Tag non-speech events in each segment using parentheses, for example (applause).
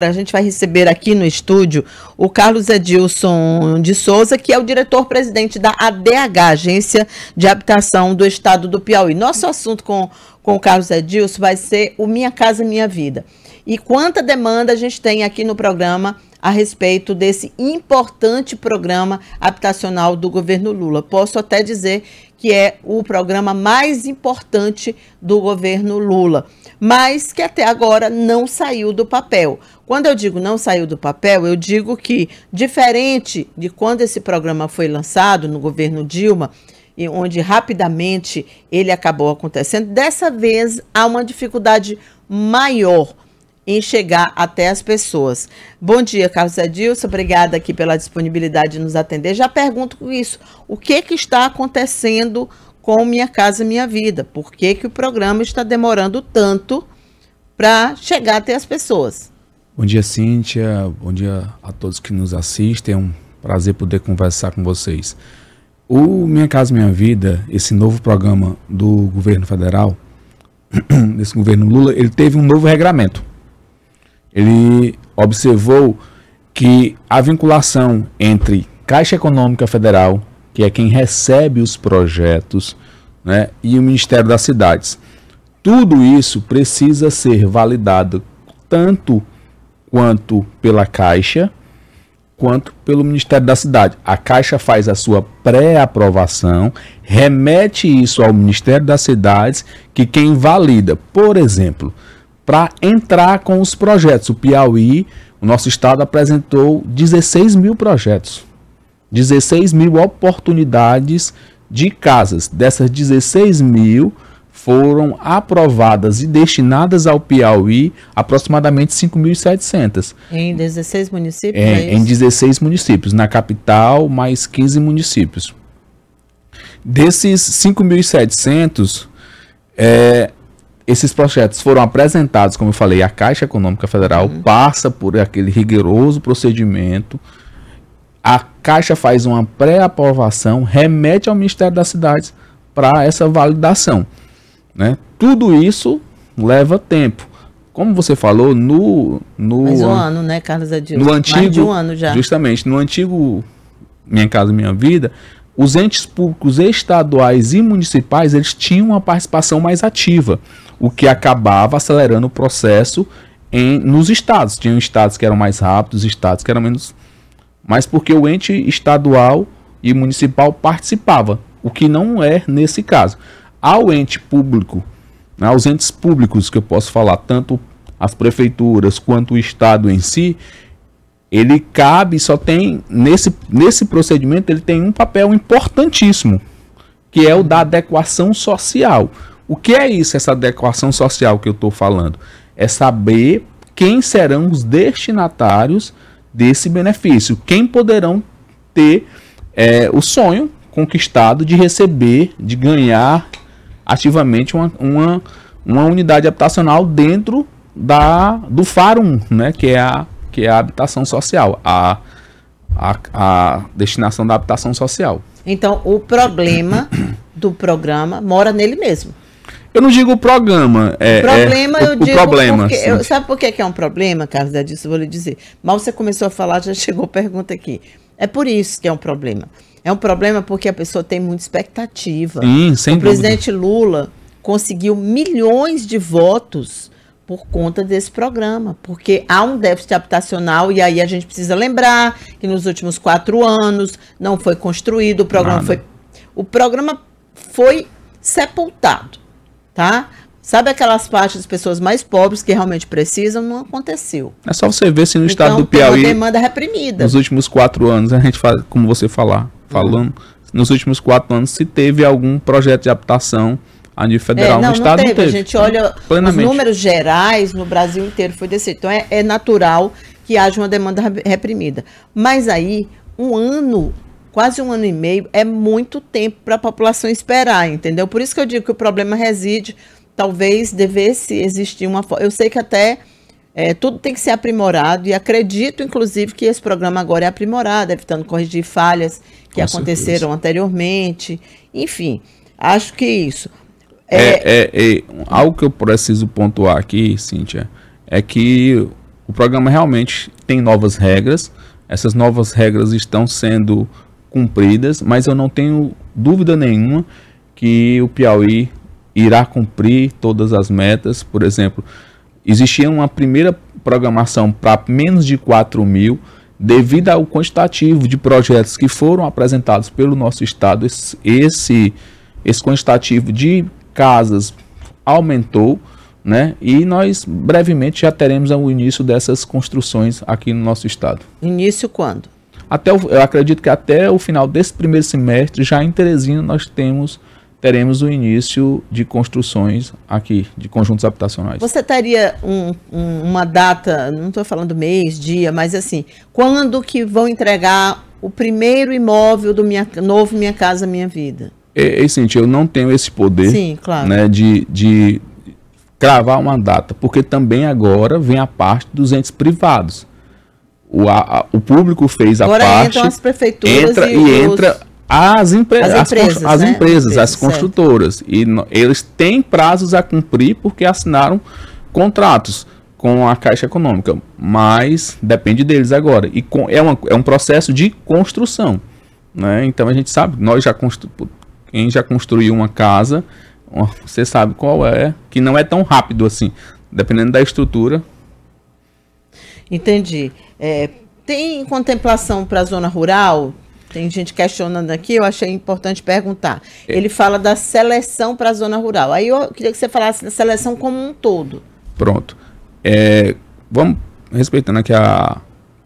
A gente vai receber aqui no estúdio o Carlos Edilson de Souza, que é o diretor-presidente da ADH, Agência de Habitação do Estado do Piauí. Nosso assunto com, com o Carlos Edilson vai ser o Minha Casa Minha Vida. E quanta demanda a gente tem aqui no programa a respeito desse importante programa habitacional do governo Lula. Posso até dizer que é o programa mais importante do governo Lula, mas que até agora não saiu do papel. Quando eu digo não saiu do papel, eu digo que, diferente de quando esse programa foi lançado no governo Dilma, e onde rapidamente ele acabou acontecendo, dessa vez há uma dificuldade maior em chegar até as pessoas. Bom dia, Carlos Edilson, obrigada aqui pela disponibilidade de nos atender. Já pergunto com isso, o que, que está acontecendo com Minha Casa Minha Vida? Por que, que o programa está demorando tanto para chegar até as pessoas? Bom dia, Cíntia. Bom dia a todos que nos assistem. É um prazer poder conversar com vocês. O Minha Casa Minha Vida, esse novo programa do governo federal, desse (clears throat) governo Lula, ele teve um novo regramento. Ele observou que a vinculação entre Caixa Econômica Federal, que é quem recebe os projetos, né, e o Ministério das Cidades. Tudo isso precisa ser validado tanto quanto pela Caixa, quanto pelo Ministério da Cidade. A Caixa faz a sua pré-aprovação, remete isso ao Ministério das Cidades, que quem valida, por exemplo, para entrar com os projetos. O Piauí, o nosso estado apresentou 16 mil projetos, 16 mil oportunidades de casas. Dessas 16 mil, foram aprovadas e destinadas ao Piauí aproximadamente 5.700. Em 16 municípios? É, é em 16 municípios, na capital, mais 15 municípios. Desses 5.700, é, esses projetos foram apresentados, como eu falei, à Caixa Econômica Federal, uhum. passa por aquele rigoroso procedimento. A Caixa faz uma pré-aprovação, remete ao Ministério das Cidades para essa validação. Né? Tudo isso leva tempo. Como você falou, no. no Mais um ano, né, Carlos Adilson? É no antigo, Mais de um ano já. Justamente, no antigo Minha Casa Minha Vida, os entes públicos estaduais e municipais eles tinham uma participação mais ativa, o que acabava acelerando o processo em, nos estados. Tinham estados que eram mais rápidos, estados que eram menos. Mas porque o ente estadual e municipal participava, o que não é nesse caso ao ente público, né, aos entes públicos que eu posso falar, tanto as prefeituras quanto o Estado em si, ele cabe, só tem, nesse, nesse procedimento, ele tem um papel importantíssimo, que é o da adequação social. O que é isso, essa adequação social que eu estou falando? É saber quem serão os destinatários desse benefício, quem poderão ter é, o sonho conquistado de receber, de ganhar ativamente uma, uma, uma unidade habitacional dentro da, do FARUM, né? que, é a, que é a habitação social, a, a, a destinação da habitação social. Então, o problema (coughs) do programa mora nele mesmo. Eu não digo o programa. É, é, problema, é, eu o, digo. O problema. Porque, eu, sabe por é que é um problema, Carlos? É disso, vou lhe dizer. Mal você começou a falar, já (laughs) chegou a pergunta aqui. É por isso que é um problema. É um problema porque a pessoa tem muita expectativa. Sim, sem o presidente Lula conseguiu milhões de votos por conta desse programa, porque há um déficit habitacional e aí a gente precisa lembrar que nos últimos quatro anos não foi construído, o programa Nada. foi o programa foi sepultado, tá? Sabe aquelas partes das pessoas mais pobres que realmente precisam? Não aconteceu. É só você ver se no estado então, do Piauí. Tem uma demanda reprimida. Nos últimos quatro anos, a gente faz, como você falar, falando, nos últimos quatro anos, se teve algum projeto de adaptação a nível é, federal é, não, no estado não teve. Não teve. A gente olha Plenamente. os números gerais no Brasil inteiro foi desse. Então é, é natural que haja uma demanda reprimida. Mas aí, um ano quase um ano e meio é muito tempo para a população esperar, entendeu? Por isso que eu digo que o problema reside talvez devesse existir uma forma. Eu sei que até é, tudo tem que ser aprimorado e acredito, inclusive, que esse programa agora é aprimorado, evitando corrigir falhas que Com aconteceram certeza. anteriormente. Enfim, acho que é isso. É, é... É, é, algo que eu preciso pontuar aqui, Cíntia, é que o programa realmente tem novas regras. Essas novas regras estão sendo cumpridas, mas eu não tenho dúvida nenhuma que o Piauí irá cumprir todas as metas. Por exemplo, existia uma primeira programação para menos de 4 mil, devido ao quantitativo de projetos que foram apresentados pelo nosso Estado, esse, esse quantitativo de casas aumentou, né? E nós brevemente já teremos o início dessas construções aqui no nosso Estado. Início quando? Até o, eu acredito que até o final desse primeiro semestre, já em Teresina, nós temos teremos o início de construções aqui, de conjuntos habitacionais. Você teria um, um, uma data, não estou falando mês, dia, mas assim, quando que vão entregar o primeiro imóvel do minha, novo Minha Casa Minha Vida? É, é eu não tenho esse poder Sim, claro. né, de, de cravar uma data, porque também agora vem a parte dos entes privados. O, a, o público fez a agora parte. Agora entram as prefeituras entra, e, e os... entra as, empre as, as empresas, as, né? empresas, as construtoras. Certo. E eles têm prazos a cumprir porque assinaram contratos com a Caixa Econômica, mas depende deles agora. E com, é, uma, é um processo de construção. Né? Então a gente sabe, nós já quem já construiu uma casa, você sabe qual é, que não é tão rápido assim, dependendo da estrutura. Entendi. É, tem contemplação para a zona rural? Tem gente questionando aqui, eu achei importante perguntar. É. Ele fala da seleção para a zona rural. Aí eu queria que você falasse da seleção como um todo. Pronto. É, vamos respeitando aqui a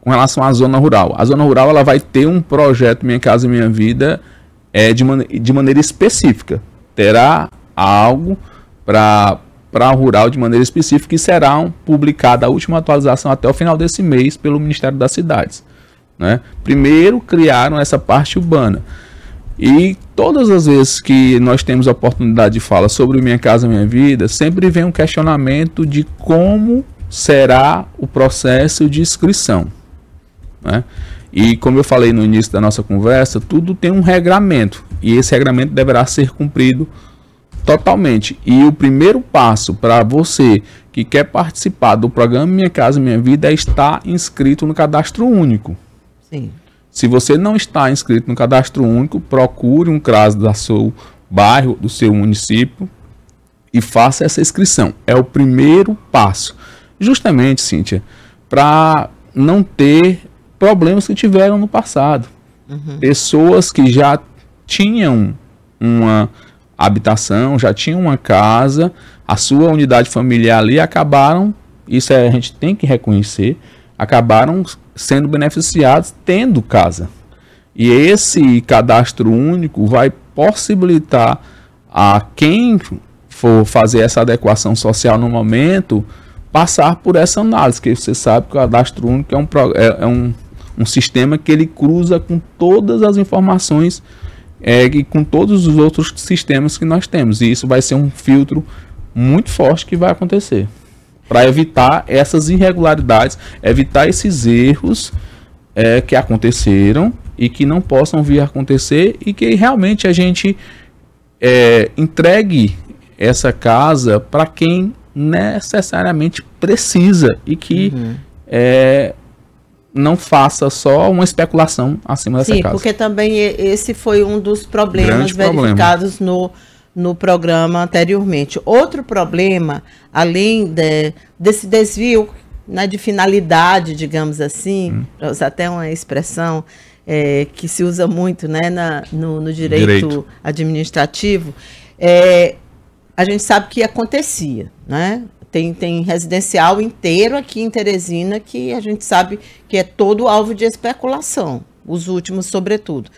com relação à zona rural. A zona rural ela vai ter um projeto Minha Casa Minha Vida é, de, man de maneira específica. Terá algo para para rural de maneira específica e será um, publicada a última atualização até o final desse mês pelo Ministério das Cidades. Né? Primeiro criaram essa parte urbana. E todas as vezes que nós temos a oportunidade de falar sobre Minha Casa Minha Vida, sempre vem um questionamento de como será o processo de inscrição. Né? E como eu falei no início da nossa conversa, tudo tem um regramento e esse regramento deverá ser cumprido totalmente. E o primeiro passo para você que quer participar do programa Minha Casa Minha Vida é estar inscrito no cadastro único. Sim. Se você não está inscrito no cadastro único, procure um CRAS do seu bairro, do seu município e faça essa inscrição. É o primeiro passo. Justamente, Cíntia, para não ter problemas que tiveram no passado. Uhum. Pessoas que já tinham uma habitação, já tinham uma casa, a sua unidade familiar ali acabaram. Isso é, a gente tem que reconhecer acabaram sendo beneficiados tendo casa. E esse cadastro único vai possibilitar a quem for fazer essa adequação social no momento passar por essa análise, que você sabe que o cadastro único é um, é, é, um, um sistema que ele cruza com todas as informações é, e com todos os outros sistemas que nós temos. E isso vai ser um filtro muito forte que vai acontecer para evitar essas irregularidades, evitar esses erros é, que aconteceram e que não possam vir a acontecer e que realmente a gente é, entregue essa casa para quem necessariamente precisa e que uhum. é, não faça só uma especulação acima Sim, dessa casa. Sim, porque também esse foi um dos problemas Grande verificados problema. no no programa anteriormente. Outro problema, além de, desse desvio né, de finalidade, digamos assim, hum. para usar até uma expressão é, que se usa muito né, na, no, no direito, direito, administrativo, é, a gente sabe que acontecia, né? Tem, tem residencial inteiro aqui em Teresina que a gente sabe que é todo alvo de especulação, os últimos sobretudo.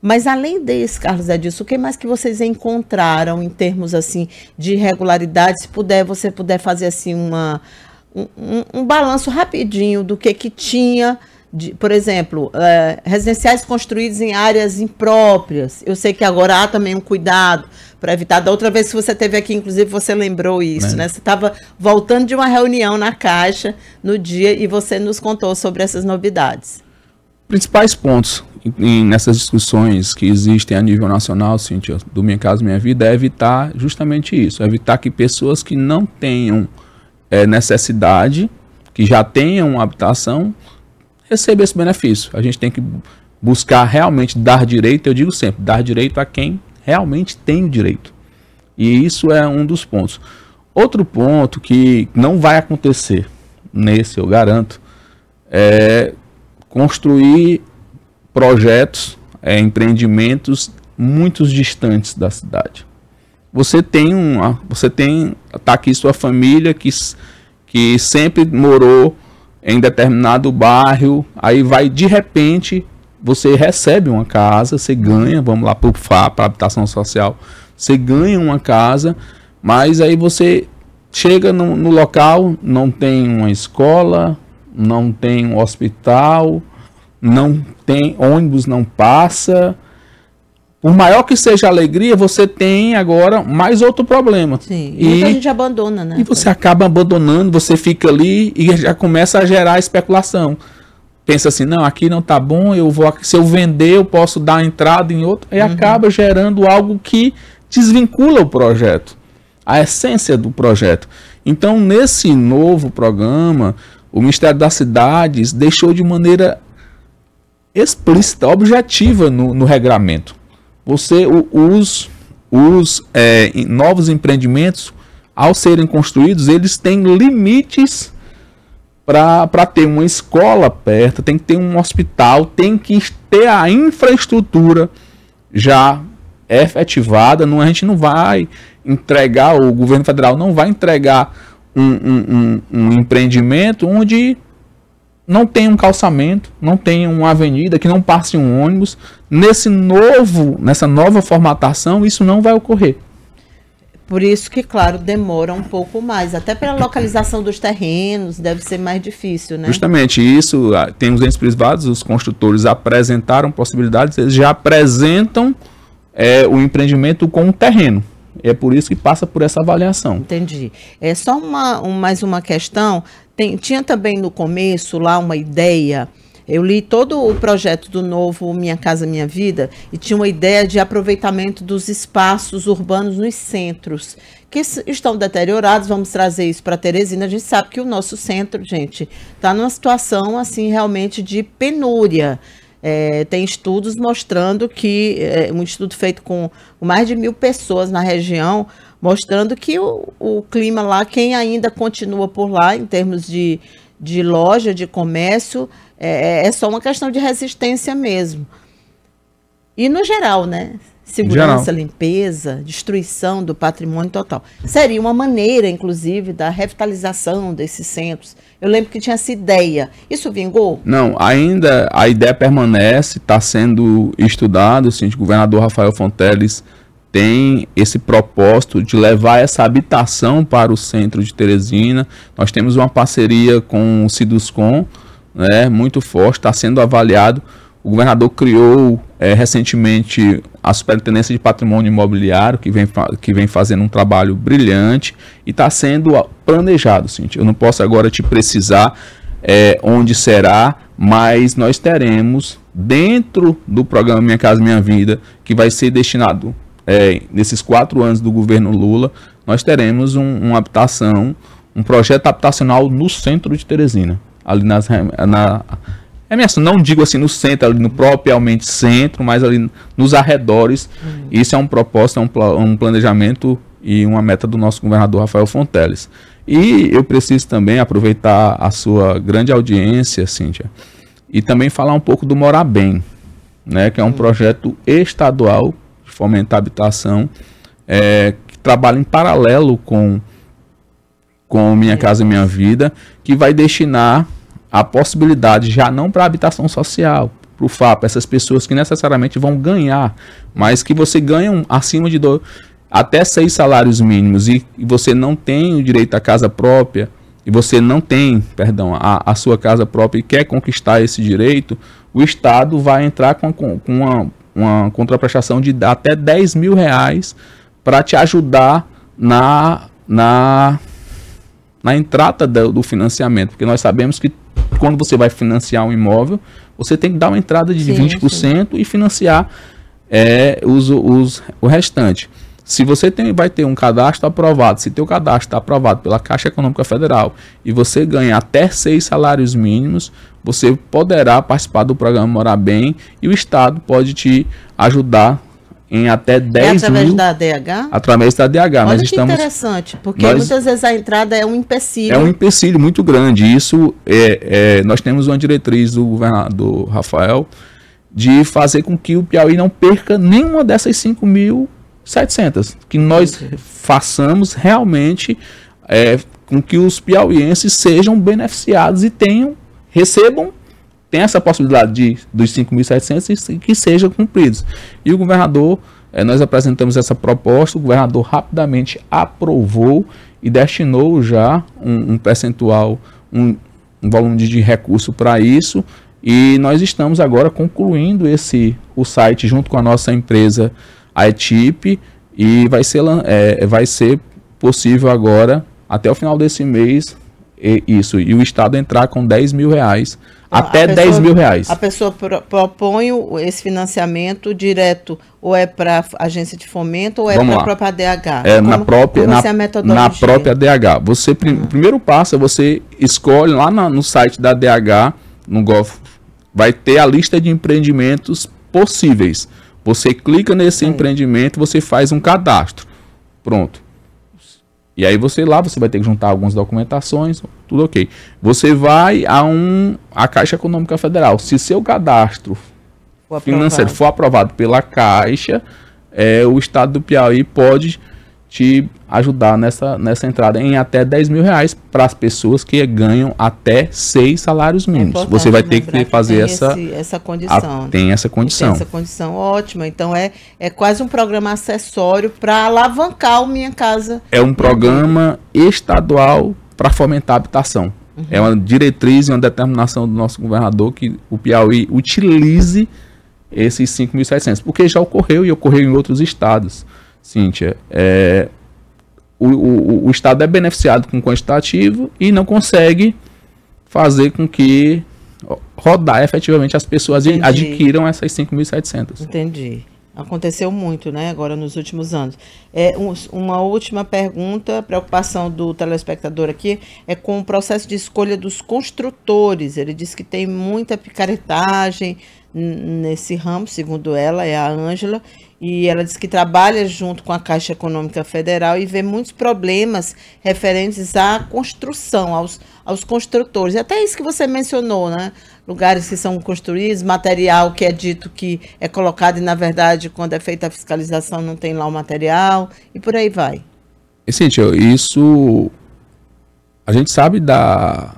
Mas além desse, Carlos Edilson, é o que mais que vocês encontraram em termos assim de regularidade? Se puder, você puder fazer assim uma um, um, um balanço rapidinho do que que tinha, de, por exemplo, é, residenciais construídos em áreas impróprias. Eu sei que agora há também um cuidado para evitar. Da outra vez que você teve aqui, inclusive, você lembrou isso, é. né? Você estava voltando de uma reunião na Caixa no dia e você nos contou sobre essas novidades principais pontos nessas discussões que existem a nível nacional, Cíntia, do Minha Casa Minha Vida, é evitar justamente isso, é evitar que pessoas que não tenham é, necessidade, que já tenham habitação, recebam esse benefício. A gente tem que buscar realmente dar direito, eu digo sempre, dar direito a quem realmente tem o direito. E isso é um dos pontos. Outro ponto que não vai acontecer, nesse eu garanto, é construir projetos, é, empreendimentos muitos distantes da cidade. Você tem uma, você tem tá aqui sua família que que sempre morou em determinado bairro, aí vai de repente você recebe uma casa, você ganha, vamos lá para o para habitação social, você ganha uma casa, mas aí você chega no, no local, não tem uma escola, não tem um hospital, não tem ônibus não passa. Por maior que seja a alegria, você tem agora mais outro problema. Sim. E muita gente abandona, né? E você acaba abandonando, você fica ali e já começa a gerar especulação. Pensa assim, não, aqui não tá bom, eu vou se eu vender, eu posso dar entrada em outro, e uhum. acaba gerando algo que desvincula o projeto, a essência do projeto. Então, nesse novo programa, o Ministério das Cidades deixou de maneira explícita, objetiva no, no regramento. Você, os, os é, novos empreendimentos, ao serem construídos, eles têm limites para ter uma escola perto, tem que ter um hospital, tem que ter a infraestrutura já efetivada. Não, a gente não vai entregar, o governo federal não vai entregar um, um, um, empreendimento onde não tem um calçamento, não tem uma avenida, que não passe um ônibus. Nesse novo, nessa nova formatação, isso não vai ocorrer. Por isso que, claro, demora um pouco mais. Até pela localização dos terrenos, deve ser mais difícil, né? Justamente isso. Ah, tem os entes privados, os construtores apresentaram possibilidades, eles já apresentam é, o empreendimento com o terreno. É por isso que passa por essa avaliação. Entendi. É só uma, um, mais uma questão. Tem, tinha também no começo lá uma ideia. Eu li todo o projeto do novo Minha Casa Minha Vida e tinha uma ideia de aproveitamento dos espaços urbanos nos centros, que estão deteriorados. Vamos trazer isso para Teresina. A gente sabe que o nosso centro, gente, está numa situação assim realmente de penúria. É, tem estudos mostrando que, é, um estudo feito com mais de mil pessoas na região, mostrando que o, o clima lá, quem ainda continua por lá, em termos de, de loja, de comércio, é, é só uma questão de resistência mesmo. E no geral, né? segurança, limpeza, destruição do patrimônio total. Seria uma maneira, inclusive, da revitalização desses centros. Eu lembro que tinha essa ideia. Isso vingou? Não, ainda a ideia permanece, está sendo estudado. Sim, o governador Rafael Fonteles tem esse propósito de levar essa habitação para o centro de Teresina. Nós temos uma parceria com o Siduscom, né, muito forte, está sendo avaliado o governador criou é, recentemente a Superintendência de Patrimônio Imobiliário, que vem, que vem fazendo um trabalho brilhante e está sendo planejado, Cintia. Eu não posso agora te precisar é, onde será, mas nós teremos dentro do programa Minha Casa Minha Vida, que vai ser destinado é, nesses quatro anos do governo Lula, nós teremos um, uma habitação, um projeto habitacional no centro de Teresina, ali nas, na, é ameaçado. Não digo assim no centro, ali no propriamente centro, mas ali nos arredores. Uhum. Isso é um propósito, é um, um, planejamento e uma meta do nosso governador Rafael Fonteles. E eu preciso também aproveitar a sua grande audiência, Cíntia, e também falar um pouco do Morar Bem, né, que é um uhum. projeto estadual de fomentar a habitação, é, que trabalha em paralelo com, com Minha Casa Minha Vida, que vai destinar a possibilidade, já não para habitação social, para o FAP, essas pessoas que necessariamente vão ganhar, mas que você ganha um, acima de dois, até seis salários mínimos e, e, você não tem o direito à casa própria, e você não tem, perdão, a, a sua casa própria e quer conquistar esse direito, o Estado vai entrar com, com, com uma, uma contraprestação de até 10 mil reais para te ajudar na, na, na entrada do, do financiamento, porque nós sabemos que quando você vai financiar um imóvel, você tem que dar uma entrada de sim, 20% sim. e financiar é, os, os, o restante. Se você tem, vai ter um cadastro aprovado, se teu cadastro está aprovado pela Caixa Econômica Federal e você ganha até seis salários mínimos, você poderá participar do programa Morar Bem e o Estado pode te ajudar em até 10 é através mil, da DH? Através da DH. Olha mas que estamos, interessante, porque nós, muitas vezes a entrada é um empecilho. É um empecilho muito grande. Isso é, é, nós temos uma diretriz do governador Rafael de fazer com que o Piauí não perca nenhuma dessas 5.700. Que nós façamos realmente é, com que os piauienses sejam beneficiados e tenham, recebam tem essa possibilidade de, dos 5.700 que sejam cumpridos. E o governador, eh, nós apresentamos essa proposta, o governador rapidamente aprovou e destinou já um, um percentual, um, um, volume de, recurso para isso. E nós estamos agora concluindo esse o site junto com a nossa empresa a ETIP e vai ser, é, vai ser possível agora, até o final desse mês, e, isso, e o Estado entrar com 10 mil reais, até pessoa, 10 mil reais. A pessoa pro, propõe esse financiamento direto, ou é para agência de fomento, ou é para a própria DH? É, como, na própria, na, é na, própria DH. Você, prim, ah. primeiro passo é você escolhe lá na, no site da DH, no Golf, vai ter a lista de empreendimentos possíveis. Você clica nesse Sim. empreendimento, você faz um cadastro. Pronto. E aí você lá, você vai ter que juntar algumas documentações, tudo ok. Você vai a um a Caixa Econômica Federal. Se seu cadastro for financeiro aprovado. for aprovado pela Caixa, é, o Estado do Piauí pode te ajudar nessa, nessa entrada em até 10 mil reais para as pessoas que ganham até seis salários é mínimos. É você vai ter que fazer essa, esse, essa condição. A, tem essa condição. Tem essa condição, ótima. Então é, é quase um programa acessório para alavancar o Minha Casa. É um programa estadual para fomentar a habitação. Uhum. É uma diretriz e uma determinação do nosso governador que o Piauí utilize esses 5.700, porque já ocorreu e ocorreu em outros estados. Cíntia, é, o, o, o, Estado é beneficiado com o quantitativo e não consegue fazer com que rodar efetivamente as pessoas Entendi. adquiram essas 5.700. Entendi. Aconteceu muito, né, agora nos últimos anos. É, um, uma última pergunta, preocupação do telespectador aqui, é com o processo de escolha dos construtores. Ele diz que tem muita picaretagem nesse ramo, segundo ela, é a Ângela, e ela diz que trabalha junto com a Caixa Econômica Federal e vê muitos problemas referentes à construção, aos, aos construtores. Até isso que você mencionou, né? Lugares que são construídos, material que é dito que é colocado e, na verdade, quando é feita a fiscalização, não tem lá o material e por aí vai. E, Cíntia, isso. A gente sabe da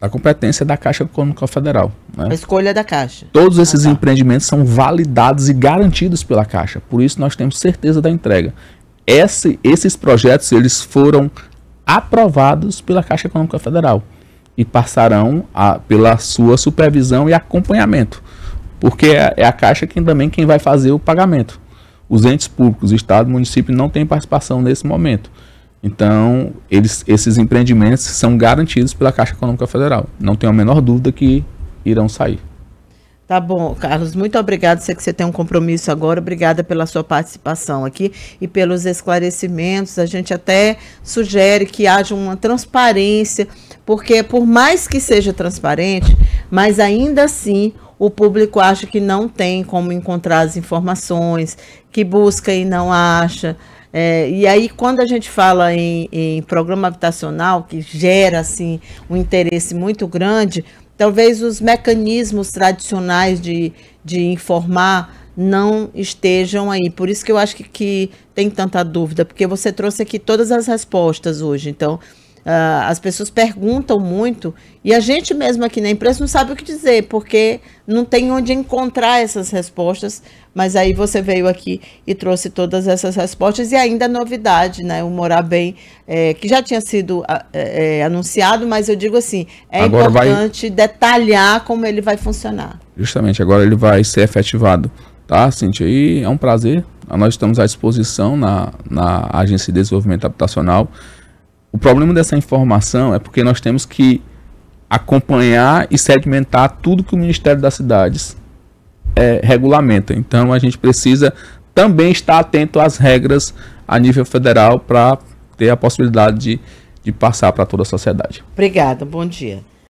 da competência da Caixa Econômica Federal. Né? A escolha da Caixa. Todos esses ah, tá. empreendimentos são validados e garantidos pela Caixa. Por isso nós temos certeza da entrega. Esse, esses projetos eles foram aprovados pela Caixa Econômica Federal e passarão a, pela sua supervisão e acompanhamento, porque é, é a Caixa quem também quem vai fazer o pagamento. Os entes públicos, Estado, município não têm participação nesse momento. Então, eles, esses empreendimentos são garantidos pela Caixa Econômica Federal. Não tenho a menor dúvida que irão sair. Tá bom, Carlos, muito obrigado. Sei que você tem um compromisso agora. Obrigada pela sua participação aqui e pelos esclarecimentos. A gente até sugere que haja uma transparência, porque por mais que seja transparente, mas ainda assim o público acha que não tem como encontrar as informações, que busca e não acha. É, e aí, quando a gente fala em, em, programa habitacional, que gera assim, um interesse muito grande, talvez os mecanismos tradicionais de, de informar não estejam aí. Por isso que eu acho que, que tem tanta dúvida, porque você trouxe aqui todas as respostas hoje. Então, Uh, as pessoas perguntam muito e a gente mesmo aqui na empresa não sabe o que dizer, porque não tem onde encontrar essas respostas. Mas aí você veio aqui e trouxe todas essas respostas e ainda a novidade, né? O Morar Bem, é, que já tinha sido ah, é, é, anunciado, mas eu digo assim, é agora importante vai... detalhar como ele vai funcionar. Justamente, agora ele vai ser efetivado. Tá, Cintia? E é um prazer. Nós estamos à disposição na, na Agência de Desenvolvimento Habitacional o problema dessa informação é porque nós temos que acompanhar e sedimentar tudo que o Ministério das Cidades é, regulamenta. Então a gente precisa também estar atento às regras a nível federal para ter a possibilidade de, de passar para toda a sociedade. Obrigada, bom dia.